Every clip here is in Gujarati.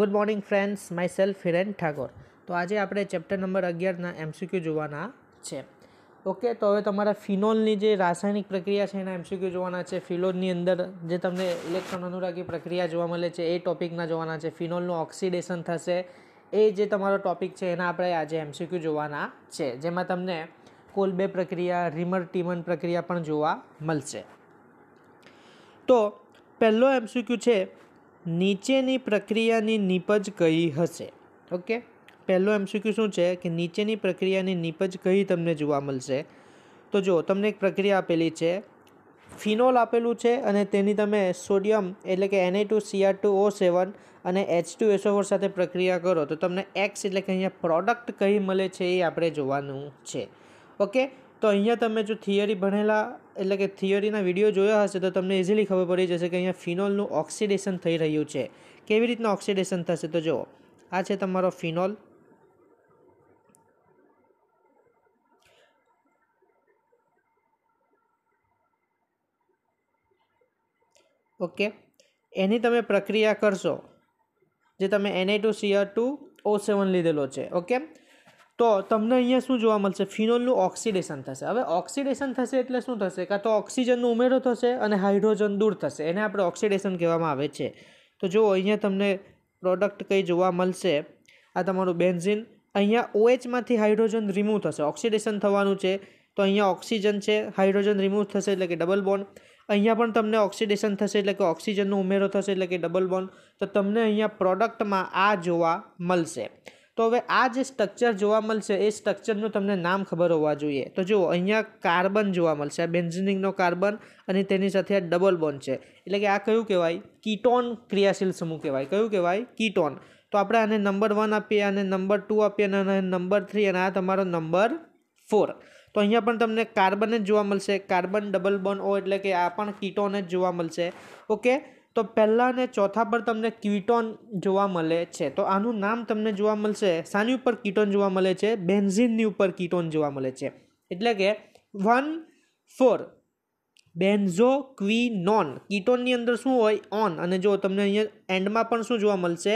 good morning friends myself Hiren Thakor તો આજે આપણે ચેપ્ટર નંબર અગિયારના એમસીક્યુ જોવાના છે ઓકે તો હવે તમારા ફિનોલની જે રાસાયણિક પ્રક્રિયા છે એના એમસીક્યુ જોવાના છે ફિલોલની અંદર જે તમને ઇલેક્ટ્રોન અનુરાગી પ્રક્રિયા જોવા મળે છે એ ટોપિકના જોવાના છે ફિનોલનું ઓક્સિડેશન થશે એ જે તમારો ટોપિક છે એના આપણે આજે એમસીક્યુ જોવાના છે જેમાં તમને કોલબે પ્રક્રિયા રીમર ટીમન પ્રક્રિયા પણ જોવા મળશે તો પહેલો એમસીક્યુ છે નીચેની પ્રક્રિયાની નીપજ કઈ હશે ઓકે પહેલો એમસીક્યુ શું છે કે નીચેની પ્રક્રિયાની નીપજ કઈ તમને જોવા મળશે તો જો તમને એક પ્રક્રિયા આપેલી છે ફિનોલ આપેલું છે અને તેની તમે સોડિયમ એટલે કે NA two CR two O seven અને એચ ટુ એસો ફોર સાથે પ્રક્રિયા કરો તો તમને એક્સ એટલે કે અહીંયા પ્રોડક્ટ કઈ મળે છે એ આપણે જોવાનું છે ઓકે તો અહીંયા તમે જો થિયરી ભણેલા એટલે કે થિયરીના વિડીયો જોયા હશે તો તમને ઇઝીલી ખબર પડી જશે કે અહીંયા ફિનોલનું ઓક્સિડેશન થઈ રહ્યું છે કેવી રીતના ઓક્સિડેશન થશે તો જુઓ આ છે તમારો ફિનોલ ઓકે એની તમે પ્રક્રિયા કરશો જે તમે N NA two CR two O seven લીધેલો છે ઓકે તો તમને અહીંયા શું જોવા મળશે ફિનોલનું ઓક્સિડેશન થશે હવે ઓક્સિડેશન થશે એટલે શું થશે કાં તો ઓક્સિજનનો ઉમેરો થશે અને હાઇડ્રોજન દૂર થશે એને આપણે ઓક્સિડેશન કહેવામાં આવે છે તો જુઓ અહીંયા તમને પ્રોડક્ટ કંઈ જોવા મળશે આ તમારું બેન્ઝિન અહીંયા ઓએચમાંથી હાઇડ્રોજન રિમૂવ થશે ઓક્સિડેશન થવાનું છે તો અહીંયા ઓક્સિજન છે હાઇડ્રોજન રિમૂવ થશે એટલે કે ડબલ બોન્ડ અહીંયા પણ તમને ઓક્સિડેશન થશે એટલે કે ઓક્સિજનનો ઉમેરો થશે એટલે કે ડબલ બોન તો તમને અહીંયા પ્રોડક્ટમાં આ જોવા મળશે તો હવે આ જે સ્ટ્રક્ચર જોવા મળશે એ સ્ટ્રક્ચરનું તમને નામ ખબર હોવા જોઈએ તો જુઓ અહીંયા કાર્બન જોવા મળશે આ બેન્ઝિનિંગનો કાર્બન અને તેની સાથે આ ડબલ બોન્ડ છે એટલે કે આ કયું કહેવાય કીટોન ક્રિયાશીલ સમૂહ કહેવાય કયું કહેવાય કીટોન તો આપણે આને નંબર વન આપીએ અને નંબર ટુ આપીએ અને નંબર થ્રી અને આ તમારો નંબર ફોર તો અહીંયા પણ તમને કાર્બન જ જોવા મળશે કાર્બન ડબલ બોન્ડ ઓ એટલે કે આ પણ કીટોન જ જોવા મળશે ઓકે તો પહેલા અને ચોથા પર તમને ક્વિટોન જોવા મળે છે તો આનું નામ તમને જોવા મળશે શાની ઉપર કિટોન જોવા મળે છે બેન્ઝિનની ઉપર કિટોન જોવા મળે છે એટલે કે વન ફોર બેન્ઝો ક્વિનોન કીટોનની અંદર શું હોય ઓન અને જો તમને અહીંયા એન્ડમાં પણ શું જોવા મળશે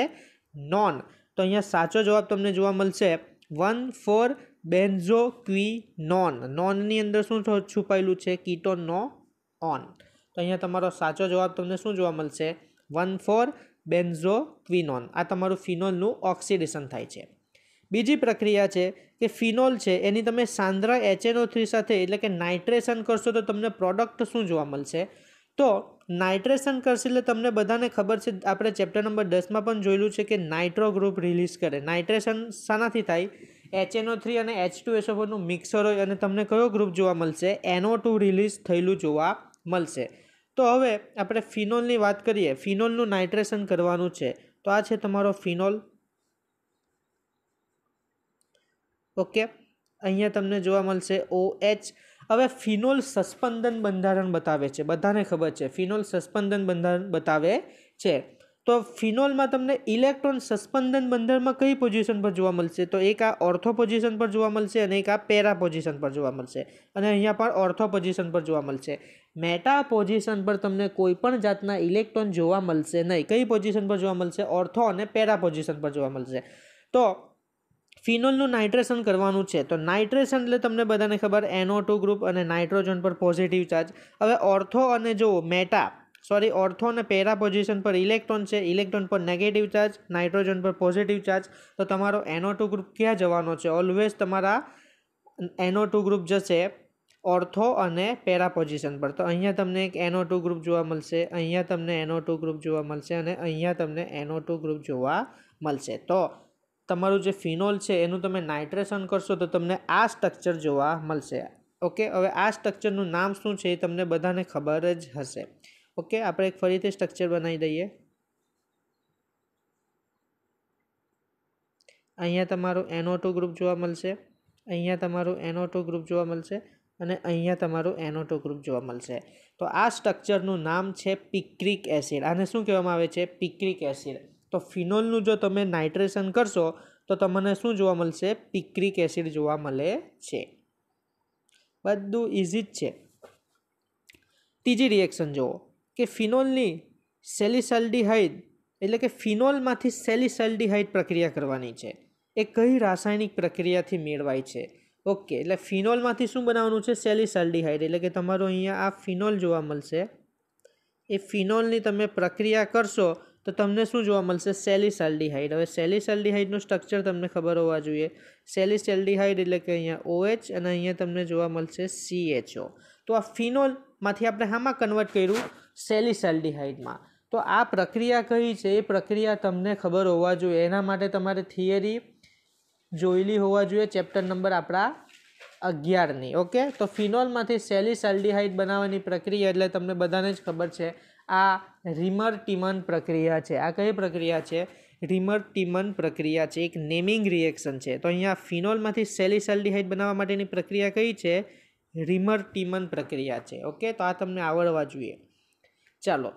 નોન તો અહીંયા સાચો જવાબ તમને જોવા મળશે વન ફોર બેન્ઝો ક્વિનોન નોનની અંદર શું છુપાયેલું છે કિટોન નો ઓન તો અહીંયા તમારો સાચો જવાબ તમને શું જોવા મળશે વન ફોર બેન્ઝો ક્વિનોન આ તમારું ફિનોલનું ઓક્સિડેશન થાય છે બીજી પ્રક્રિયા છે કે ફિનોલ છે એની તમે સાંદ્રા એચએનઓ થ્રી સાથે એટલે કે નાઇટ્રેશન કરશો તો તમને પ્રોડક્ટ શું જોવા મળશે તો નાઇટ્રેશન કરશે એટલે તમને બધાને ખબર છે આપણે ચેપ્ટર નંબર દસમાં પણ જોયેલું છે કે નાઇટ્રો ગ્રુપ રિલીઝ કરે નાઇટ્રેશન શાનાથી થાય એચએનઓ થ્રી અને એચ ટુ એસોફોરનું મિક્સર હોય અને તમને કયો ગ્રુપ જોવા મળશે એનઓ ટુ રિલીઝ થયેલું જોવા મળશે તો હવે આપણે ફિનોલની વાત કરીએ ફિનોલનું નાઇટ્રેશન કરવાનું છે તો આ છે તમારો ફિનોલ ઓકે અહીંયા તમને જોવા મળશે ઓ એચ હવે ફિનોલ સસ્પંદન બંધારણ બતાવે છે બધાને ખબર છે ફિનોલ સસ્પંદન બંધારણ બતાવે છે તો ફિનોલમાં તમને ઇલેક્ટ્રોન સસ્પંદન બંધારણમાં કઈ પોઝિશન પર જોવા મળશે તો એક આ ઓર્થો પોઝિશન પર જોવા મળશે અને એક આ પેરા પોઝિશન પર જોવા મળશે અને અહીંયા પણ ઓર્થો પોઝિશન પર જોવા મળશે મેટા પોઝિશન પર તમને કોઈપણ જાતના ઇલેક્ટ્રોન જોવા મળશે નહીં કઈ પોઝિશન પર જોવા મળશે ઓર્થો અને પેરા પોઝિશન પર જોવા મળશે તો ફિનોલનું નાઇટ્રેશન કરવાનું છે તો નાઇટ્રેશન એટલે તમને બધાને ખબર એનો ટુ ગ્રુપ અને નાઇટ્રોજન પર પોઝિટિવ ચાર્જ હવે ઓર્થો અને જો મેટા સોરી ઓર્થો અને પેરા પોઝિશન પર ઇલેક્ટ્રોન છે ઇલેક્ટ્રોન પર નેગેટિવ ચાર્જ નાઇટ્રોજન પર પોઝિટિવ ચાર્જ તો તમારો એનો ટુ ગ્રુપ ક્યાં જવાનો છે ઓલવેઝ તમારા એનો ટુ ગ્રુપ જશે ઓર્થો અને પેરા પોઝિશન પર તો અહીંયા તમને એક એનો ટુ ગ્રુપ જોવા મળશે અહીંયા તમને એનો ટુ ગ્રુપ જોવા મળશે અને અહીંયા તમને એનો ટુ ગ્રુપ જોવા મળશે તો તમારું જે ફિનોલ છે એનું તમે નાઇટ્રેશન કરશો તો તમને આ સ્ટ્રક્ચર જોવા મળશે ઓકે હવે આ સ્ટ્રક્ચરનું નામ શું છે એ તમને બધાને ખબર જ હશે ઓકે આપણે એક ફરીથી સ્ટ્રક્ચર બનાવી દઈએ અહીંયા તમારું એનો ટુ ગ્રુપ જોવા મળશે અહીંયા તમારું એનો ટુ ગ્રુપ જોવા મળશે અને અહીંયા તમારું એનોટો ગ્રુપ જોવા મળશે તો આ સ્ટ્રક્ચરનું નામ છે પિક્રિક એસિડ આને શું કહેવામાં આવે છે પિક્રિક એસિડ તો ફિનોલનું જો તમે નાઇટ્રેશન કરશો તો તમને શું જોવા મળશે પિક્રિક એસિડ જોવા મળે છે બધું ઇઝી જ છે ત્રીજી રિએક્શન જુઓ કે ફિનોલની સેલિસલ્ડિહાઇડ એટલે કે ફિનોલમાંથી સેલિસલ્ડિહાઇડ પ્રક્રિયા કરવાની છે એ કઈ રાસાયણિક પ્રક્રિયાથી મેળવાય છે ઓકે એટલે ફિનોલમાંથી શું બનાવવાનું છે સેલિસલ્ડિહાઇડ એટલે કે તમારો અહીંયા આ ફિનોલ જોવા મળશે એ ફિનોલની તમે પ્રક્રિયા કરશો તો તમને શું જોવા મળશે સેલિસલ્ડિહાઇડ હવે સેલિસલ્ડિહાઇડનું સ્ટ્રક્ચર તમને ખબર હોવા જોઈએ સેલિસલ્ડિહાઇડ એટલે કે અહીંયા ઓએચ અને અહીંયા તમને જોવા મળશે સીએચઓ તો આ ફિનોલમાંથી આપણે હામાં કન્વર્ટ કર્યું સેલિસલ્ડિહાઇડમાં તો આ પ્રક્રિયા કઈ છે એ પ્રક્રિયા તમને ખબર હોવા જોઈએ એના માટે તમારે થિયરી જોયેલી હોવા જોઈએ ચેપ્ટર નંબર આપણા અગિયારની ઓકે તો ફિનોલમાંથી સેલિસલ્ડિહાઇડ બનાવવાની પ્રક્રિયા એટલે તમને બધાને જ ખબર છે આ રીમર ટીમન પ્રક્રિયા છે આ કઈ પ્રક્રિયા છે રીમર ટીમન પ્રક્રિયા છે એક નેમિંગ રિએક્શન છે તો અહીંયા ફિનોલમાંથી સેલિસલ્ડિહાઇડ બનાવવા માટેની પ્રક્રિયા કઈ છે રીમર ટીમન પ્રક્રિયા છે ઓકે તો આ તમને આવડવા જોઈએ ચાલો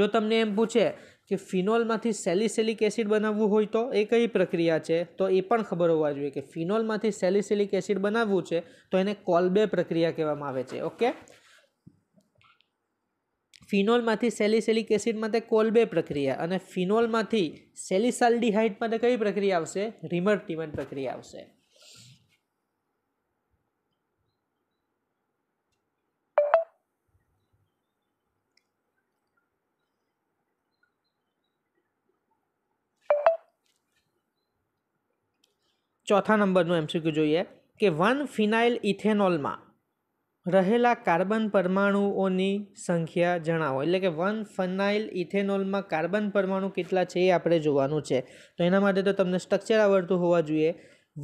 જો તમને એમ પૂછે કે ફિનોલમાંથી સેલિસેલિક એસિડ બનાવવું હોય તો એ કઈ પ્રક્રિયા છે તો એ પણ ખબર હોવા જોઈએ કે ફિનોલમાંથી સેલિસેલિક એસિડ બનાવવું છે તો એને કોલબે પ્રક્રિયા કહેવામાં આવે છે ઓકે ફિનોલમાંથી સેલિસેલિક એસિડ માટે કોલબે પ્રક્રિયા અને ફિનોલમાંથી સેલિસાલ્ડીહાઇડ માટે કઈ પ્રક્રિયા આવશે રિમર્ટિમેન્ટ પ્રક્રિયા આવશે ચોથા નંબરનું એમસીક્યુ જોઈએ કે વન ફિનાઇલ ઇથેનોલમાં રહેલા કાર્બન પરમાણુઓની સંખ્યા જણાવો એટલે કે વન ફનાઇલ ઇથેનોલમાં કાર્બન પરમાણુ કેટલા છે એ આપણે જોવાનું છે તો એના માટે તો તમને સ્ટ્રક્ચર આવડતું હોવા જોઈએ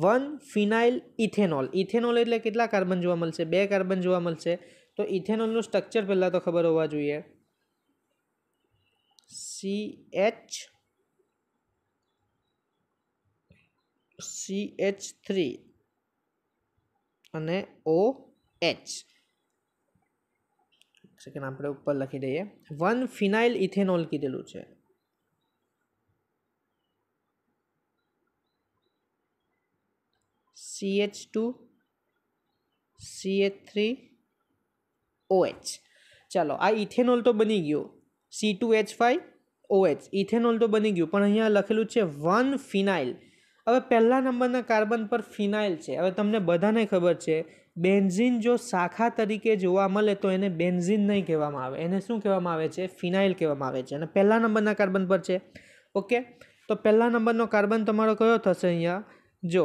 વન ફિનાઇલ ઇથેનોલ ઇથેનોલ એટલે કેટલા કાર્બન જોવા મળશે બે કાર્બન જોવા મળશે તો ઇથેનોલનું સ્ટ્રક્ચર પહેલાં તો ખબર હોવા જોઈએ C H C H three અને ઓ એચ સેકન્ડ આપણે ઉપર લખી દઈએ વન ફિનાઇલ ઇથેનોલ કીધેલું છે C H two C H three OH ચાલો આ ઇથેનોલ તો બની ગયો C two H five OH ethanol તો બની ગયું પણ અહીંયા લખેલું છે વન ફિનાઇલ હવે પહેલા નંબરના કાર્બન પર ફિનાઇલ છે હવે તમને બધાને ખબર છે બેન્ઝિન જો શાખા તરીકે જોવા મળે તો એને બેન્ઝિન નહીં કહેવામાં આવે એને શું કહેવામાં આવે છે ફિનાઇલ કહેવામાં આવે છે અને પહેલા નંબરના કાર્બન પર છે ઓકે તો પહેલા નંબરનો કાર્બન તમારો કયો થશે અહીંયા જો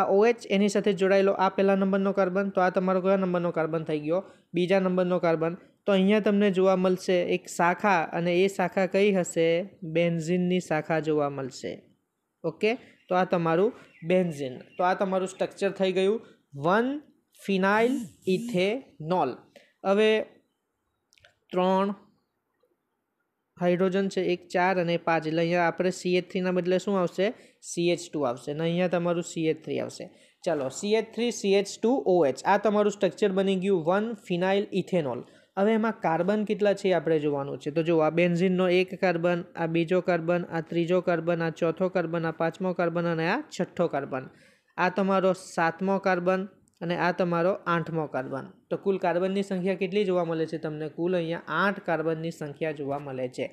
આ ઓએચ એની સાથે જોડાયેલો આ પહેલા નંબરનો કાર્બન તો આ તમારો કયા નંબરનો કાર્બન થઈ ગયો બીજા નંબરનો કાર્બન તો અહીંયા તમને જોવા મળશે એક શાખા અને એ શાખા કઈ હશે બેન્ઝિનની શાખા જોવા મળશે ઓકે તો આ તમારું બેન્ઝિન તો આ તમારું સ્ટ્રક્ચર થઈ ગયું વન ફિનાઇલ ઇથેનોલ હવે ત્રણ હાઇડ્રોજન છે એક ચાર અને પાંચ એટલે અહીંયા આપણે સીએચ થ્રીના બદલે શું આવશે સીએચ ટુ આવશે અને અહીંયા તમારું સીએચ થ્રી આવશે ચાલો CH three C H two OH આ તમારું સ્ટ્રક્ચર બની ગયું વન ફિનાઇલ ઇથેનોલ હવે એમાં કાર્બન કેટલા છે આપણે જોવાનું છે તો જો આ બેન્ઝિનનો એક કાર્બન આ બીજો કાર્બન આ ત્રીજો કાર્બન આ ચોથો કાર્બન આ પાંચમો કાર્બન અને આ છઠ્ઠો કાર્બન આ તમારો સાતમો કાર્બન અને આ તમારો આઠમો કાર્બન તો કુલ કાર્બનની સંખ્યા કેટલી જોવા મળે છે તમને કુલ અહીંયા આઠ કાર્બનની સંખ્યા જોવા મળે છે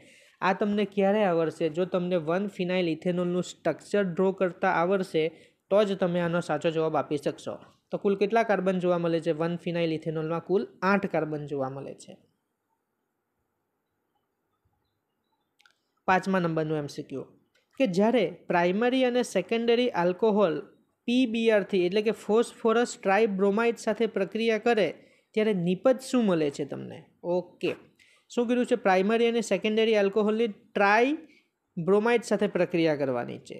આ તમને ક્યારે આવડશે જો તમને વન ફિનાઇલ ઇથેનોલનું સ્ટ્રક્ચર ડ્રો કરતાં આવડશે તો જ તમે આનો સાચો જવાબ આપી શકશો તો કુલ કેટલા કાર્બન જોવા મળે છે વન ફિનાઇલ ઇથેનોલમાં કુલ આઠ કાર્બન જોવા મળે છે પાંચમા નંબરનું એમસીક્યુ કે જ્યારે પ્રાઇમરી અને સેકન્ડરી આલ્કોહોલ પીબીઆરથી એટલે કે ફોસ્ફોરસ ટ્રાઇબ્રોમાઇડ સાથે પ્રક્રિયા કરે ત્યારે નિપજ શું મળે છે તમને ઓકે શું કીધું છે પ્રાઇમરી અને સેકન્ડરી આલ્કોહોલની ટ્રાઈ બ્રોમાઇડ સાથે પ્રક્રિયા કરવાની છે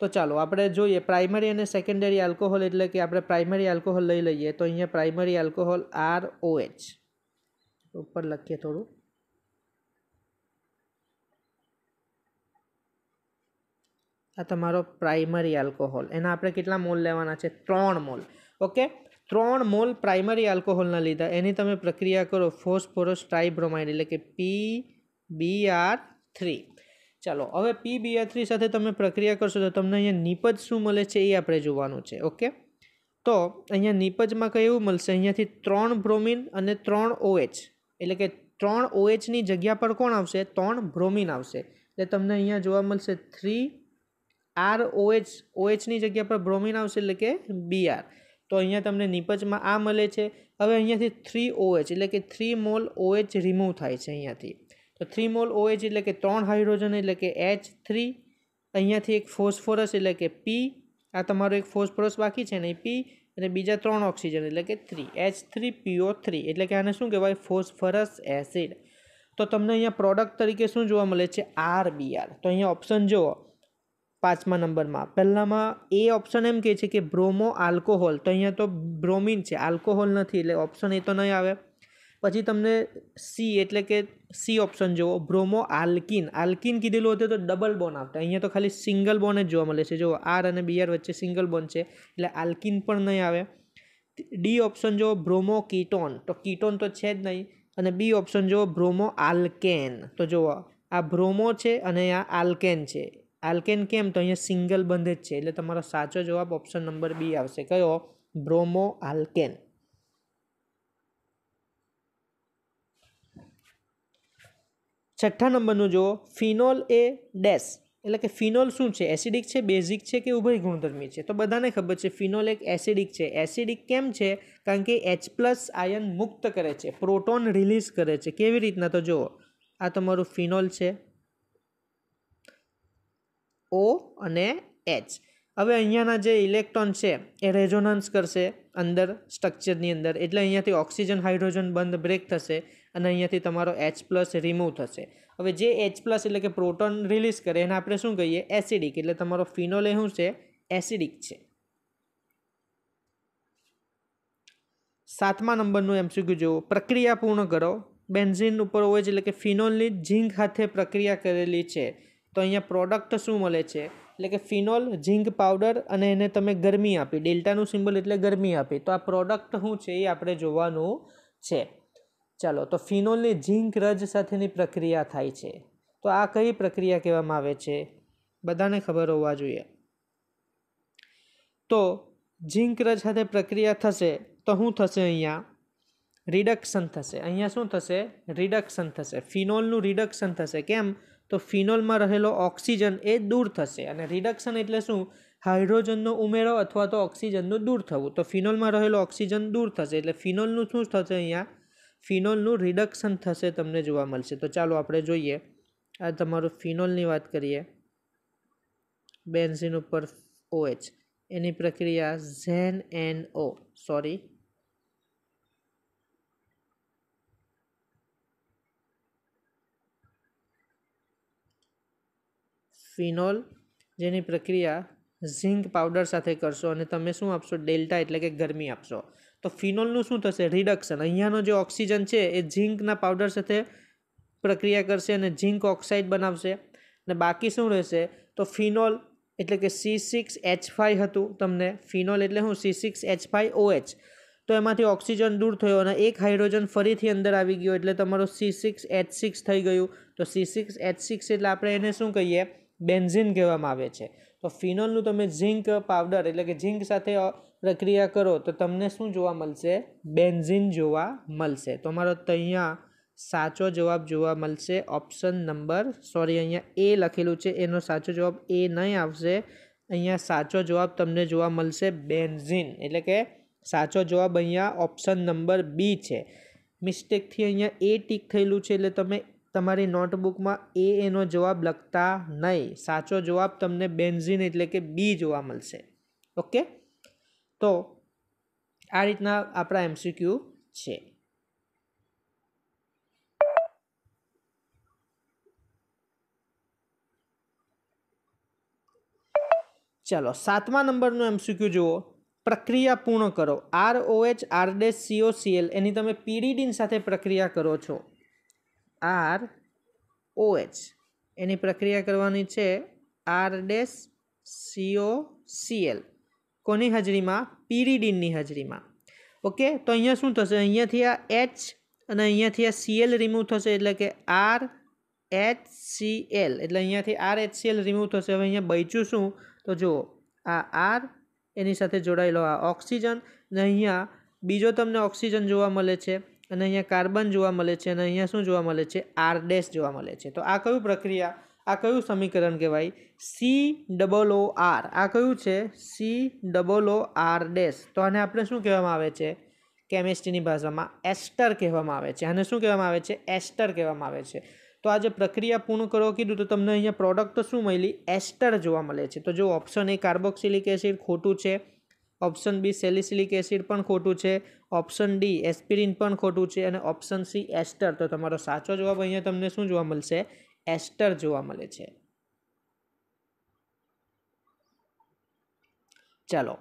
તો ચાલો આપણે જોઈએ પ્રાઇમરી અને સેકન્ડરી આલ્કોહોલ એટલે કે આપણે પ્રાઇમરી આલ્કોહોલ લઈ લઈએ તો અહીંયા પ્રાઇમરી આલ્કોહોલ આર ઓએચ ઉપર લખીએ થોડું આ તમારો પ્રાઇમરી આલ્કોહોલ એના આપણે કેટલા મોલ લેવાના છે ત્રણ મોલ ઓકે ત્રણ મોલ પ્રાઇમરી આલ્કોહોલના લીધા એની તમે પ્રક્રિયા કરો ફોસ્ફોરસ ટ્રાઇબ્રોમાઇડ એટલે કે પી બી આર થ્રી ચાલો હવે પી બીઆર થ્રી સાથે તમે પ્રક્રિયા કરશો તો તમને અહીંયા નીપજ શું મળે છે એ આપણે જોવાનું છે ઓકે તો અહીંયા નીપજમાં કંઈ મળશે અહીંયાથી ત્રણ બ્રોમિન અને ત્રણ ઓએચ એટલે કે ત્રણ ઓએચની જગ્યા પર કોણ આવશે ત્રણ બ્રોમિન આવશે એટલે તમને અહીંયા જોવા મળશે થ્રી આર ઓએચ ઓએચની જગ્યા પર બ્રોમિન આવશે એટલે કે બીઆર તો અહીંયા તમને નીપજમાં આ મળે છે હવે અહીંયાથી થ્રી ઓએચ એટલે કે થ્રી મોલ ઓએચ રિમૂવ થાય છે અહીંયાથી તો થ્રી મોલ ઓએચ એટલે કે ત્રણ હાઇડ્રોજન એટલે કે એચ થ્રી અહીંયાથી એક ફોસ્ફોરસ એટલે કે પી આ તમારો એક ફોસ્ફોરસ બાકી છે ને પી અને બીજા ત્રણ ઓક્સિજન એટલે કે three H three PO three એટલે કે આને શું કહેવાય ફોસ્ફરસ એસિડ તો તમને અહીંયા પ્રોડક્ટ તરીકે શું જોવા મળે છે આરબીઆર તો અહીંયા ઓપ્શન જુઓ પાંચમા નંબરમાં પહેલાંમાં એ ઓપ્શન એમ કહે છે કે બ્રોમો આલ્કોહોલ તો અહીંયા તો બ્રોમિન છે આલ્કોહોલ નથી એટલે ઓપ્શન એ તો નહીં આવે પછી તમને સી એટલે કે સી ઓપ્શન જુઓ બ્રોમો આલ્કિન આલ્કિન કીધેલું હતું તો ડબલ બોન આવતા અહીંયા તો ખાલી સિંગલ બોન જ જોવા મળે છે જો આર અને બીઆર વચ્ચે સિંગલ બોન છે એટલે આલ્કિન પણ નહીં આવે ડી ઓપ્શન જુઓ બ્રોમો કીટોન તો કીટોન તો છે જ નહીં અને બી ઓપ્શન જુઓ બ્રોમો આલ્કેન તો જુઓ આ બ્રોમો છે અને આ આલ્કેન છે આલ્કેન કેમ તો અહીંયા સિંગલ બંધ જ છે એટલે તમારો સાચો જવાબ ઓપ્શન નંબર બી આવશે કયો બ્રોમો આલ્કેન છઠ્ઠા નંબરનું જુઓ ફિનોલ એ ડેશ એટલે કે ફિનોલ શું છે એસિડિક છે બેઝિક છે કે ઉભય ગુણધર્મી છે તો બધાને ખબર છે ફિનોલ એક એસિડિક છે એસિડિક કેમ છે કારણ કે એચ પ્લસ આયન મુક્ત કરે છે પ્રોટોન રિલીઝ કરે છે કેવી રીતના તો જુઓ આ તમારું ફિનોલ છે ઓ અને એચ હવે અહીંયાના જે ઇલેક્ટ્રોન છે એ રેઝોનન્સ કરશે અંદર સ્ટ્રક્ચરની અંદર એટલે અહીંયાથી ઓક્સિજન હાઇડ્રોજન બંધ બ્રેક થશે અને અહીંયાથી તમારો એચ પ્લસ રિમૂવ થશે હવે જે એચ પ્લસ એટલે કે પ્રોટોન રિલીઝ કરે એને આપણે શું કહીએ એસિડિક એટલે તમારો ફિનોલ શું છે એસિડિક છે સાતમા નંબરનું એમ એમસીક્યુ જુઓ પ્રક્રિયા પૂર્ણ કરો બેન્ઝિન ઉપર હોય છે એટલે કે ફિનોલની ઝીંક હાથે પ્રક્રિયા કરેલી છે તો અહીંયા પ્રોડક્ટ શું મળે છે એટલે કે ફિનોલ ઝીંક પાવડર અને એને તમે ગરમી આપી ડેલ્ટાનું સિમ્બલ એટલે ગરમી આપી તો આ પ્રોડક્ટ શું છે એ આપણે જોવાનું છે ચાલો તો ફિનોલની ઝીંક રજ સાથેની પ્રક્રિયા થાય છે તો આ કઈ પ્રક્રિયા કહેવામાં આવે છે બધાને ખબર હોવા જોઈએ તો ઝીંક રજ સાથે પ્રક્રિયા થશે તો શું થશે અહીંયા રિડક્શન થશે અહીંયા શું થશે રિડક્શન થશે ફિનોલનું રિડક્શન થશે કેમ તો ફિનોલમાં રહેલો ઓક્સિજન એ દૂર થશે અને રિડક્શન એટલે શું હાઇડ્રોજનનો ઉમેરો અથવા તો ઓક્સિજનનું દૂર થવું તો ફિનોલમાં રહેલો ઓક્સિજન દૂર થશે એટલે ફિનોલનું શું થશે અહીંયા ફિનોલનું રિડક્શન થશે તમને જોવા મળશે તો ચાલો આપણે જોઈએ આ તમારું ફિનોલની વાત કરીએ બેન્ઝિન ઉપર ઓએચ એની પ્રક્રિયા ઝેન એન ઓ સોરી ફિનોલ જેની પ્રક્રિયા ઝિંક પાવડર સાથે કરશો અને તમે શું આપશો ડેલ્ટા એટલે કે ગરમી આપશો તો ફિનોલનું શું થશે રિડક્શન અહીંયાનો જે ઓક્સિજન છે એ ઝીંકના પાવડર સાથે પ્રક્રિયા કરશે અને ઝીંક ઓક્સાઇડ બનાવશે અને બાકી શું રહેશે તો ફિનોલ એટલે કે સી સિક્સ એચ ફાઈ હતું તમને ફિનોલ એટલે શું C six H five OH તો એમાંથી ઓક્સિજન દૂર થયો અને એક હાઇડ્રોજન ફરીથી અંદર આવી ગયો એટલે તમારો સી સિક્સ એચ સિક્સ થઈ ગયું તો સી સિક્સ એચ સિક્સ એટલે આપણે એને શું કહીએ બેન્ઝિન કહેવામાં આવે છે તો ફિનોલનું તમે ઝીંક પાવડર એટલે કે ઝીંક સાથે પ્રક્રિયા કરો તો તમને શું જોવા મળશે બેન્ઝિન જોવા મળશે તો અમારો અહીંયા સાચો જવાબ જોવા મળશે ઓપ્શન નંબર સોરી અહીંયા એ લખેલું છે એનો સાચો જવાબ એ નહીં આવશે અહીંયા સાચો જવાબ તમને જોવા મળશે બેન્ઝિન એટલે કે સાચો જવાબ અહીંયા ઓપ્શન નંબર બી છે મિસ્ટેકથી અહીંયા એ ટીક થયેલું છે એટલે તમે તમારી નોટબુકમાં એ એનો જવાબ લખતા નહીં સાચો જવાબ તમને બેન્ઝિન એટલે કે બી જોવા મળશે ઓકે તો આ રીતના આપણા એમસીક્યુ છે ચાલો સાતમા નંબરનું એમસીક્યુ જુઓ પ્રક્રિયા પૂર્ણ કરો R OH R dash CO CL એની તમે પીડીડીન સાથે પ્રક્રિયા કરો છો આર ઓએચ એની પ્રક્રિયા કરવાની છે આર ડેસ સીઓ સીએલ કોની હાજરીમાં પીરીડીનની હાજરીમાં ઓકે તો અહીંયા શું થશે અહીંયાથી આ એચ અને અહીંયાથી આ સીએલ રિમૂવ થશે એટલે કે આર એચ સી એલ એટલે અહીંયાથી R H C L remove થશે હવે અહીંયા બચ્યું શું તો જુઓ આ આર એની સાથે જોડાયેલો આ ઓક્સિજન અને અહીંયા બીજો તમને ઓક્સિજન જોવા મળે છે અને અહીંયા કાર્બન જોવા મળે છે અને અહીંયા શું જોવા મળે છે આર ડેશ જોવા મળે છે તો આ કયું પ્રક્રિયા આ કયું સમીકરણ કહેવાય સી ડબલ ઓ આર આ કયું છે C double O R dash તો આને આપણે શું કહેવામાં આવે છે કેમિસ્ટ્રીની ભાષામાં એસ્ટર કહેવામાં આવે છે આને શું કહેવામાં આવે છે એસ્ટર કહેવામાં આવે છે તો આ જે પ્રક્રિયા પૂર્ણ કરો કીધું તો તમને અહીંયા પ્રોડક્ટ તો શું મળી એસ્ટર જોવા મળે છે તો જો ઓપ્શન એ કાર્બોક્સિલિક એસિડ ખોટું છે ઓપ્શન બી સેલિસિલિક એસિડ પણ ખોટું છે ઓપ્શન ડી એસ્પિરિન પણ ખોટું છે અને ઓપ્શન સી એસ્ટર તો તમારો સાચો જવાબ અહીંયા તમને શું જોવા મળશે એસ્ટર જોવા મળે છે ચાલો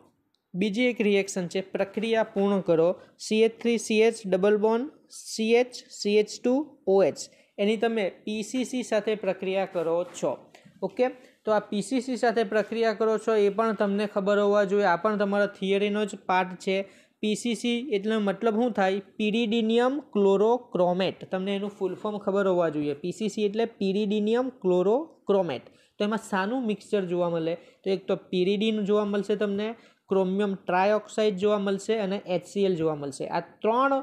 બીજી એક રિએક્શન છે પ્રક્રિયા પૂર્ણ કરો CH three CH double bond CH CH two OH એની તમે પીસીસી સાથે પ્રક્રિયા કરો છો ઓકે તો આ પીસીસી સાથે પ્રક્રિયા કરો છો એ પણ તમને ખબર હોવા જોઈએ આ પણ તમારા થિયરીનો જ પાર્ટ છે પીસીસી એટલે મતલબ શું થાય પીરીડિનિયમ ક્લોરોક્રોમેટ તમને એનું ફૂલ ફોર્મ ખબર હોવા જોઈએ પીસીસી એટલે પીરીડિનિયમ ક્લોરોક્રોમેટ તો એમાં સાનું મિક્સચર જોવા મળે તો એક તો પીરીડિન જોવા મળશે તમને ક્રોમિયમ ટ્રાયઓક્સાઇડ જોવા મળશે અને એચસીએલ જોવા મળશે આ ત્રણ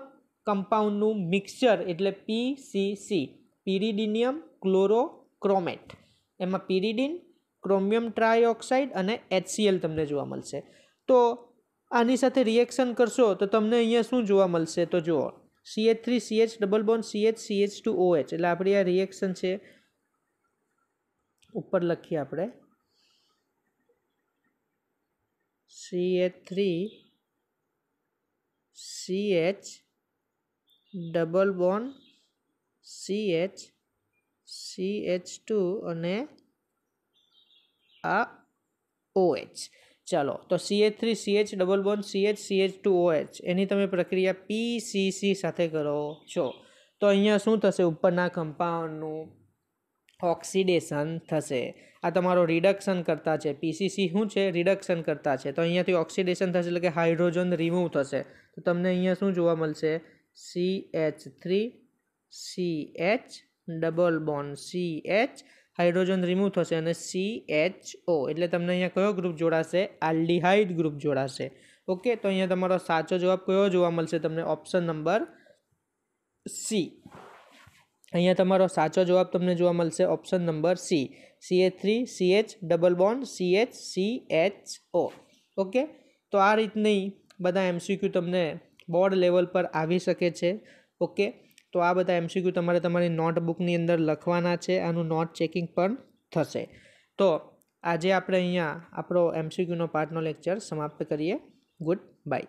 કમ્પાઉન્ડનું મિક્સચર એટલે પીસીસી પીરીડિનિયમ ક્લોરોક્રોમેટ એમાં પીરીડિન ક્રોમિયમ ટ્રાયઓક્સાઇડ અને એચસીએલ તમને જોવા મળશે તો આની સાથે રિએક્શન કરશો તો તમને અહીંયા શું જોવા મળશે તો જુઓ CH three CH double bond CH CH two OH એટલે આપણી આ રિએક્શન છે ઉપર લખીએ આપણે CH three CH double bond CH CH two અને આ ઓએચ ચાલો તો CH three C H double bond bond CH CH two OH એની તમે પ્રક્રિયા પીસીસી સાથે કરો છો તો અહીંયા શું થશે ઉપરના કમ્પાઉન્ડનું ઓક્સિડેશન થશે આ તમારો રિડક્શન કરતા છે પીસીસી શું છે રિડક્શન કરતા છે તો અહીંયાથી ઓક્સિડેશન થશે એટલે કે હાઇડ્રોજન રિમૂવ થશે તો તમને અહીંયા શું જોવા મળશે C H three C H double bond C H hydrogen remove થશે અને સી એચ ઓ એટલે તમને અહીંયા કયો ગ્રુપ જોડાશે આલ્ડિહાઇડ ગ્રુપ જોડાશે ઓકે તો અહીંયા તમારો સાચો જવાબ કયો જોવા મળશે તમને ઓપ્શન નંબર સી અહીંયા તમારો સાચો જવાબ તમને જોવા મળશે option number C C H three C H double bond C H C H O okay તો આ રીતની બધા એમસીક્યુ તમને બોર્ડ લેવલ પર આવી શકે છે ઓકે તો આ બધા એમસીક્યુ તમારે તમારી નોટબુકની અંદર લખવાના છે આનું નોટ ચેકિંગ પણ થશે તો આજે આપણે અહીંયા આપણો એમસીક્યુનો પાર્ટનો લેક્ચર સમાપ્ત કરીએ ગુડ બાય